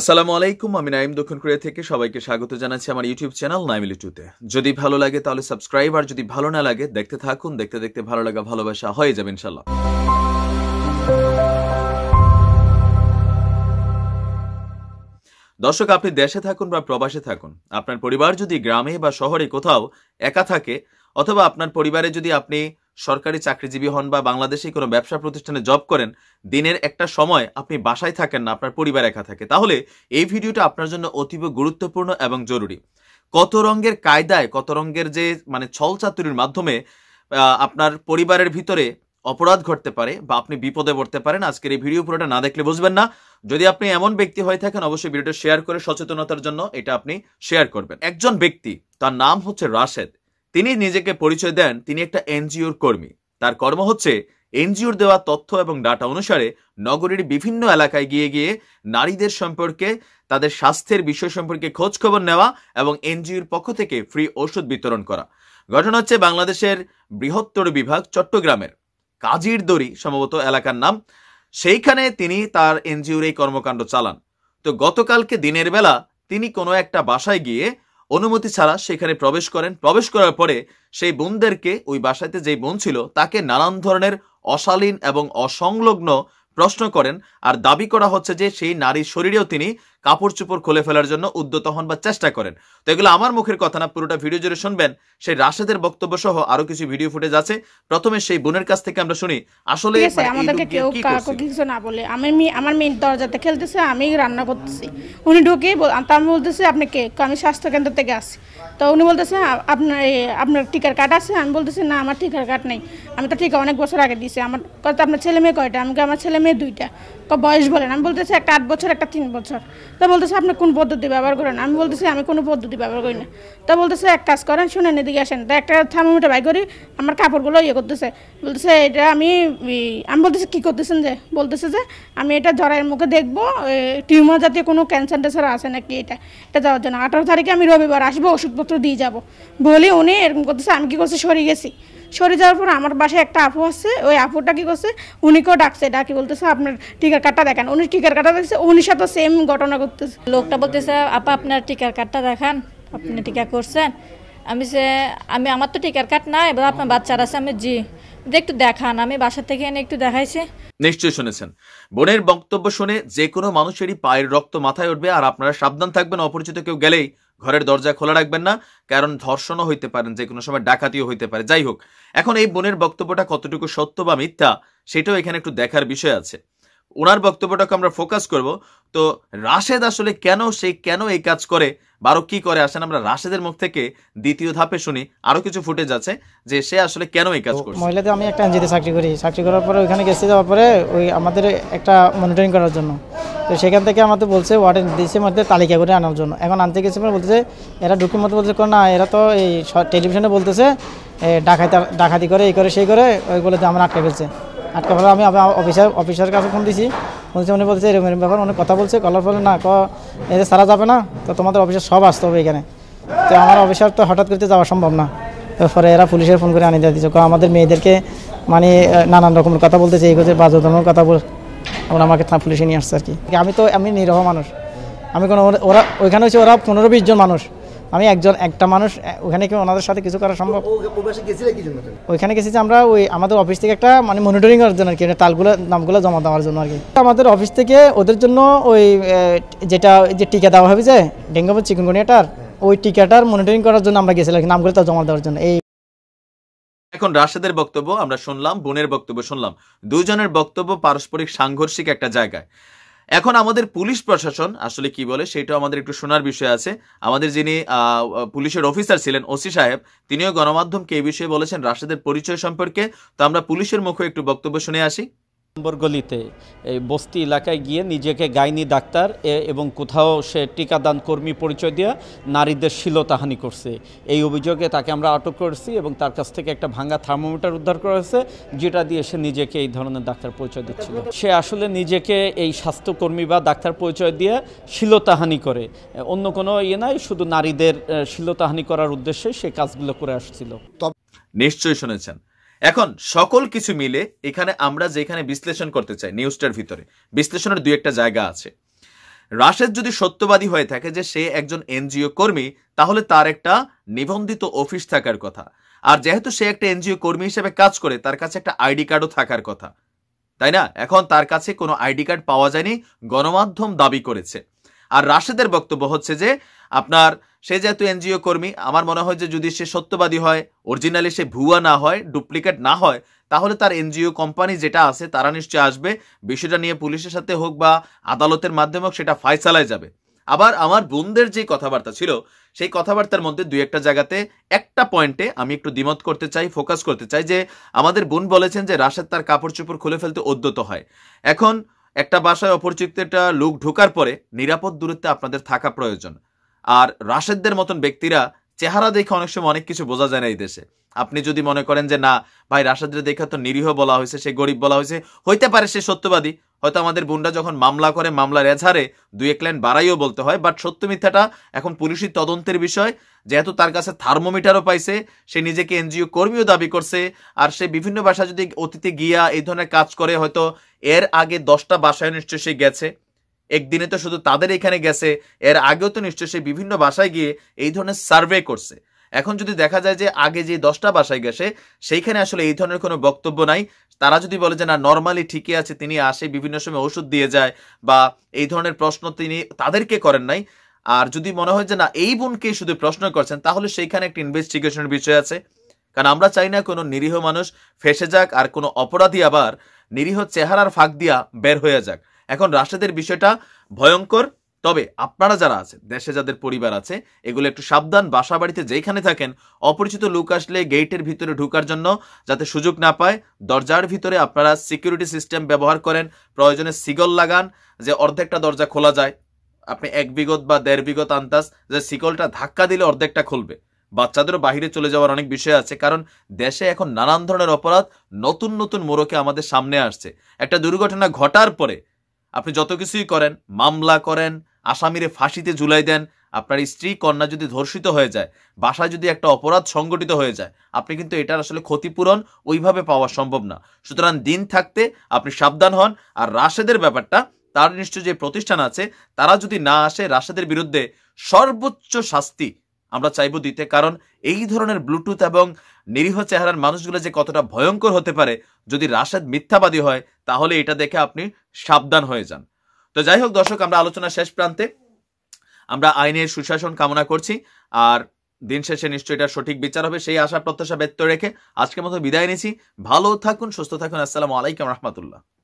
আসসালামু আলাইকুম আমি নাইম দক্ষিণ কোরিয়া থেকে সবাইকে স্বাগত জানাচ্ছি আমার ইউটিউব চ্যানেল নাইমিলি টুতে যদি ভালো লাগে তাহলে সাবস্ক্রাইব আর যদি ভালো না লাগে দেখতে থাকুন দেখতে দেখতে ভালো লাগা ভালোবাসা হয়ে যাবে ইনশাল্লাহ দর্শক আপনি দেশে থাকুন বা প্রবাসে থাকুন আপনার পরিবার যদি গ্রামে বা শহরে কোথাও একা থাকে অথবা আপনার পরিবারে যদি আপনি সরকারি চাকরিজীবী হন বা বাংলাদেশে কোনো ব্যবসা প্রতিষ্ঠানে জব করেন দিনের একটা সময় আপনি বাসায় থাকেন না আপনার পরিবার একা থাকে তাহলে এই ভিডিওটা আপনার জন্য অতীব গুরুত্বপূর্ণ এবং জরুরি কত রঙের কায়দায় কত রঙের যে মানে ছল চাতুরির মাধ্যমে আপনার পরিবারের ভিতরে অপরাধ ঘটতে পারে বা আপনি বিপদে পড়তে পারেন আজকের এই ভিডিও পুরোটা না দেখলে বুঝবেন না যদি আপনি এমন ব্যক্তি হয়ে থাকেন অবশ্যই ভিডিওটা শেয়ার করে সচেতনতার জন্য এটা আপনি শেয়ার করবেন একজন ব্যক্তি তার নাম হচ্ছে রাশেদ তিনি নিজেকে পরিচয় দেন তিনি একটা এনজিওর কর্মী তার কর্ম হচ্ছে এনজিওর দেওয়া তথ্য এবং ডাটা অনুসারে নগরীর বিভিন্ন এলাকায় গিয়ে গিয়ে নারীদের সম্পর্কে তাদের স্বাস্থ্যের বিষয় সম্পর্কে খোঁজ খবর নেওয়া এবং এনজিওর পক্ষ থেকে ফ্রি ওষুধ বিতরণ করা ঘটনা হচ্ছে বাংলাদেশের বৃহত্তর বিভাগ চট্টগ্রামের কাজির দড়ি সম্ভবত এলাকার নাম সেইখানে তিনি তার এনজিওর এই কর্মকাণ্ড চালান তো গতকালকে দিনের বেলা তিনি কোনো একটা বাসায় গিয়ে অনুমতি ছাড়া সেখানে প্রবেশ করেন প্রবেশ করার পরে সেই বোনদেরকে ওই বাসাতে যেই বোন ছিল তাকে নানান ধরনের অশালীন এবং অসংলগ্ন প্রশ্ন করেন আর দাবি করা হচ্ছে যে সেই নারীর শরীরেও তিনি কাপড় চুপড় খুলে ফেলার জন্য উদ্যত হন বা চেষ্টা করেন তো এগুলো আমার মুখের কথা না পুরোটা ভিডিও জুড়ে শুনবেন সেই রাশেদের বক্তব্য সহ আরো কিছু ভিডিও ফুটেজ আছে প্রথমে সেই বোনের কাছ থেকে আমরা শুনি আসলে মানে কিছু না বলে আমি আমার মেয়ের দরজাতে খেলতেছে আমি রান্না করতেছি উনি ঢুকে আমি বলতেছে আপনি কে আমি স্বাস্থ্য কেন্দ্র থেকে আসি তো উনি বলতেছে আপনার আপনার টিকার কার্ড আছে আমি বলতেছি না আমার টিকার কার্ড নেই আমি তো টিকা অনেক বছর আগে দিয়েছি আমার কথা আপনার ছেলে মেয়ে কয়টা আমাকে আমার ছেলে মেয়ে দুইটা বয়স বলেন আমি বলতেছি একটা আট বছর একটা তিন বছর তা বলতেছে আপনি কোন পদ্ধতি ব্যবহার করেন আমি বলতেছি আমি কোনো পদ্ধতি ব্যবহার করি না তা বলতেছে এক কাজ করেন শুনেন এদিকে আসেন তা একটা থার্মোমিটার বাই করি আমার কাপড়গুলো ইয়ে করতেছে বলতেছে এটা আমি আমি বলতেছি কী করতেছেন যে বলতেছে যে আমি এটা ধরার মুখে দেখবো টিউমার জাতীয় কোনো ক্যান্সার ট্যান্সার আছে নাকি এটা এটা যাওয়ার জন্য আঠারো তারিখে আমি রবিবার আসবো ওষুধপত্র দিয়ে যাব বলে উনি এরকম করতেছে আমি কী করছি সরে গেছি সরে যাওয়ার পর আমার বাসায় একটা আপু আছে ওই আপুটা কী করছে উনিকেও ডাকছে ডাকি বলতেছে আপনার টিকার কার্ডটা দেখান উনি টিকার কার্ডটা দেখছে উনির সাথে সেম ঘটনা করতেছে লোকটা বলতেছে আপা আপনার টিকার কার্ডটা দেখান আপনি টিকা করছেন আমি যে আমি আমার তো টিকার কার্ড নাই এবার আপনার বাচ্চার আছে আমি জি একটু দেখান আমি বাসা থেকে এনে একটু দেখাইছি নিশ্চয়ই শুনেছেন বোনের বক্তব্য শুনে যে কোনো মানুষেরই পায়ের রক্ত মাথায় উঠবে আর আপনারা সাবধান থাকবেন অপরিচিত কেউ গেলেই ঘরের দরজা খোলা রাখবেন না কারণ ধর্ষণও হইতে পারেন যে কোনো সময় ডাকাতিও হইতে পারে যাই হোক এখন এই বোনের বক্তব্যটা কতটুকু সত্য বা মিথ্যা সেটাও এখানে একটু দেখার বিষয় আছে ওনার বক্তব্যটাকে আমরা ফোকাস করব তো রাশেদ আসলে কেন সে কেন এই কাজ করে বা কি করে আসেন আমরা রাশেদের মুখ থেকে দ্বিতীয় ধাপে শুনি আরো কিছু ফুটেজ আছে যে সে আসলে কেন এই কাজ করে মহিলাদের আমি একটা এনজিতে চাকরি করি চাকরি করার পরে ওইখানে গেছি যাওয়ার পরে ওই আমাদের একটা মনিটরিং করার জন্য তো সেখান থেকে আমাদের বলছে ওয়ার্ডের দেশের মধ্যে তালিকা করে আনার জন্য এখন আনতে গেছে মানে বলতেছে এরা ঢুকির মতো বলছে না এরা তো এই টেলিভিশনে বলতেছে ডাকাতি ডাকাতি করে এই করে সেই করে ওইগুলোতে আমরা আটকে ফেলছে আটকা ফেলা আমি অফিসার অফিসার কাছে ফোন দিছি ফোন দিচ্ছি উনি বলছে এরকম ব্যাপার অনেক কথা বলছে কলার ফলে না ক এদের সারা যাবে না তো তোমাদের অফিসার সব আসতে হবে এখানে তো আমার অফিসার তো হঠাৎ করতে যাওয়া সম্ভব না তারপরে এরা পুলিশের ফোন করে আনিয়ে দিচ্ছে আমাদের মেয়েদেরকে মানে নানান রকমের কথা বলতেছে এই করছে বাজ কথা বল ওরা আমাকে পুলিশে নিয়ে আসছে আর কি আমি তো আমি নিরহ মানুষ আমি কোনো ওরা ওইখানে হচ্ছে ওরা পনেরো বিশ জন মানুষ আমি একজন একটা মানুষ ওখানে কি ওনাদের সাথে কিছু করা সম্ভব ওইখানে গেছি যে আমরা ওই আমাদের অফিস থেকে একটা মানে মনিটরিং করার জন্য আর কি মানে তালগুলো নামগুলো জমা দেওয়ার জন্য আর কি আমাদের অফিস থেকে ওদের জন্য ওই যেটা যে টিকা দেওয়া হবে যে ডেঙ্গু চিকুনগুনিয়াটার হ্যাঁ। ওই টিকাটার মনিটরিং করার জন্য আমরা গেছিলাম নামগুলো তা জমা দেওয়ার জন্য এই এখন রাশেদের বক্তব্য আমরা শুনলাম বোনের বক্তব্য শুনলাম দুজনের বক্তব্য পারস্পরিক সাংঘর্ষিক একটা জায়গায় এখন আমাদের পুলিশ প্রশাসন আসলে কি বলে সেটাও আমাদের একটু শোনার বিষয় আছে আমাদের যিনি পুলিশের অফিসার ছিলেন ওসি সাহেব তিনিও গণমাধ্যমকে এই বিষয়ে বলেছেন রাশেদের পরিচয় সম্পর্কে তো আমরা পুলিশের মুখে একটু বক্তব্য শুনে আসি নম্বর গলিতে এই বস্তি এলাকায় গিয়ে নিজেকে গাইনি ডাক্তার এবং কোথাও সে টিকাদান কর্মী পরিচয় দিয়ে নারীদের শিলতাহানি করছে এই অভিযোগে তাকে আমরা আটক করেছি এবং তার কাছ থেকে একটা ভাঙা থার্মোমিটার উদ্ধার করা হয়েছে যেটা দিয়ে সে নিজেকে এই ধরনের ডাক্তার পরিচয় দিচ্ছিল সে আসলে নিজেকে এই স্বাস্থ্যকর্মী বা ডাক্তার পরিচয় দিয়ে শিলতাহানি করে অন্য কোনো ইয়ে নাই শুধু নারীদের শিলতাহানি করার উদ্দেশ্যে সে কাজগুলো করে আসছিল নিশ্চয়ই শুনেছেন এখন সকল কিছু মিলে এখানে আমরা যেখানে বিশ্লেষণ করতে চাই নিউজটার ভিতরে বিশ্লেষণের দুই একটা জায়গা আছে রাশেদ যদি সত্যবাদী হয়ে থাকে যে সে একজন এনজিও কর্মী তাহলে তার একটা নিবন্ধিত অফিস থাকার কথা আর যেহেতু সে একটা এনজিও কর্মী হিসেবে কাজ করে তার কাছে একটা আইডি কার্ডও থাকার কথা তাই না এখন তার কাছে কোনো আইডি কার্ড পাওয়া যায়নি গণমাধ্যম দাবি করেছে আর রাশেদের বক্তব্য হচ্ছে যে আপনার সে যেহেতু এনজিও কর্মী আমার মনে হয় যে যদি সে সত্যবাদী হয় অরিজিনালি সে ভুয়া না হয় ডুপ্লিকেট না হয় তাহলে তার এনজিও কোম্পানি যেটা আছে তারা নিশ্চয়ই আসবে বিষয়টা নিয়ে পুলিশের সাথে হোক বা আদালতের মাধ্যমে হোক সেটা ফায়সালায় যাবে আবার আমার বোনদের যে কথাবার্তা ছিল সেই কথাবার্তার মধ্যে দুই একটা জায়গাতে একটা পয়েন্টে আমি একটু দ্বিমত করতে চাই ফোকাস করতে চাই যে আমাদের বোন বলেছেন যে রাশেদ তার কাপড় চোপড় খুলে ফেলতে উদ্যত হয় এখন একটা বাসায় অপরিচিতটা লোক ঢোকার পরে নিরাপদ দূরত্বে আপনাদের থাকা প্রয়োজন আর রাশেদদের মতন ব্যক্তিরা চেহারা দেখে অনেক সময় অনেক কিছু বোঝা যায় না এই দেশে আপনি যদি মনে করেন যে না ভাই রাশাদের দেখা তো নিরীহ বলা হয়েছে সে গরিব বলা হয়েছে হইতে পারে সে সত্যবাদী হয়তো আমাদের বুন্ডা যখন মামলা করে মামলার এঝারে দুই এক লাইন বাড়াইও বলতে হয় বাট সত্য মিথ্যাটা এখন পুলিশি তদন্তের বিষয় যেহেতু তার কাছে থার্মোমিটারও পাইছে সে নিজেকে এনজিও কর্মীও দাবি করছে আর সে বিভিন্ন বাসা যদি অতীতে গিয়া এই ধরনের কাজ করে হয়তো এর আগে দশটা বাসায় নিশ্চয়ই সে গেছে একদিনে তো শুধু তাদের এখানে গেছে এর আগেও তো নিশ্চয় সে বিভিন্ন বাসায় গিয়ে এই ধরনের সার্ভে করছে এখন যদি দেখা যায় যে আগে যে দশটা বাসায় গেছে সেইখানে আসলে এই ধরনের কোনো বক্তব্য নাই তারা যদি বলে যে না নর্মালি ঠিকই আছে তিনি আসে বিভিন্ন সময় ওষুধ দিয়ে যায় বা এই ধরনের প্রশ্ন তিনি তাদেরকে করেন নাই আর যদি মনে হয় যে না এই বোনকে শুধু প্রশ্ন করছেন তাহলে সেইখানে একটা ইনভেস্টিগেশনের বিষয় আছে কারণ আমরা চাই না কোনো নিরীহ মানুষ ফেসে যাক আর কোনো অপরাধী আবার নিরীহ চেহারার ফাঁক দিয়া বের হয়ে যাক এখন রাশেদের বিষয়টা ভয়ঙ্কর তবে আপনারা যারা আছে দেশে যাদের পরিবার আছে এগুলো একটু সাবধান বাসা বাড়িতে যেখানে থাকেন অপরিচিত লোক আসলে গেটের ভিতরে ঢুকার জন্য যাতে সুযোগ না পায় দরজার ভিতরে আপনারা সিকিউরিটি সিস্টেম ব্যবহার করেন প্রয়োজনে সিগল লাগান যে অর্ধেকটা দরজা খোলা যায় আপনি এক বিগত বা দেড় বিগত আন্তাজ যে সিকলটা ধাক্কা দিলে অর্ধেকটা খুলবে বাচ্চাদেরও বাহিরে চলে যাওয়ার অনেক বিষয় আছে কারণ দেশে এখন নানান ধরনের অপরাধ নতুন নতুন মোড়কে আমাদের সামনে আসছে একটা দুর্ঘটনা ঘটার পরে আপনি যত কিছুই করেন মামলা করেন আসামিরে ফাঁসিতে ঝুলাই দেন আপনার স্ত্রী কন্যা যদি ধর্ষিত হয়ে যায় বাসায় যদি একটা অপরাধ সংগঠিত হয়ে যায় আপনি কিন্তু এটার আসলে ক্ষতিপূরণ ওইভাবে পাওয়া সম্ভব না সুতরাং দিন থাকতে আপনি সাবধান হন আর রাশেদের ব্যাপারটা তার নিশ্চয় যে প্রতিষ্ঠান আছে তারা যদি না আসে রাশেদের বিরুদ্ধে সর্বোচ্চ শাস্তি আমরা চাইব দিতে কারণ এই ধরনের ব্লুটুথ এবং নিরীহ চেহারার মানুষগুলো যে কতটা ভয়ঙ্কর হতে পারে যদি রাশেদ মিথ্যাবাদী হয় তাহলে এটা দেখে আপনি সাবধান হয়ে যান তো যাই হোক দর্শক আমরা আলোচনা শেষ প্রান্তে আমরা আইনের সুশাসন কামনা করছি আর দিন শেষে নিশ্চয়ই এটা সঠিক বিচার হবে সেই আশা প্রত্যাশা ব্যক্ত রেখে আজকের মতো বিদায় নিছি ভালো থাকুন সুস্থ থাকুন আসসালামু আলাইকুম রহমতুল্লাহ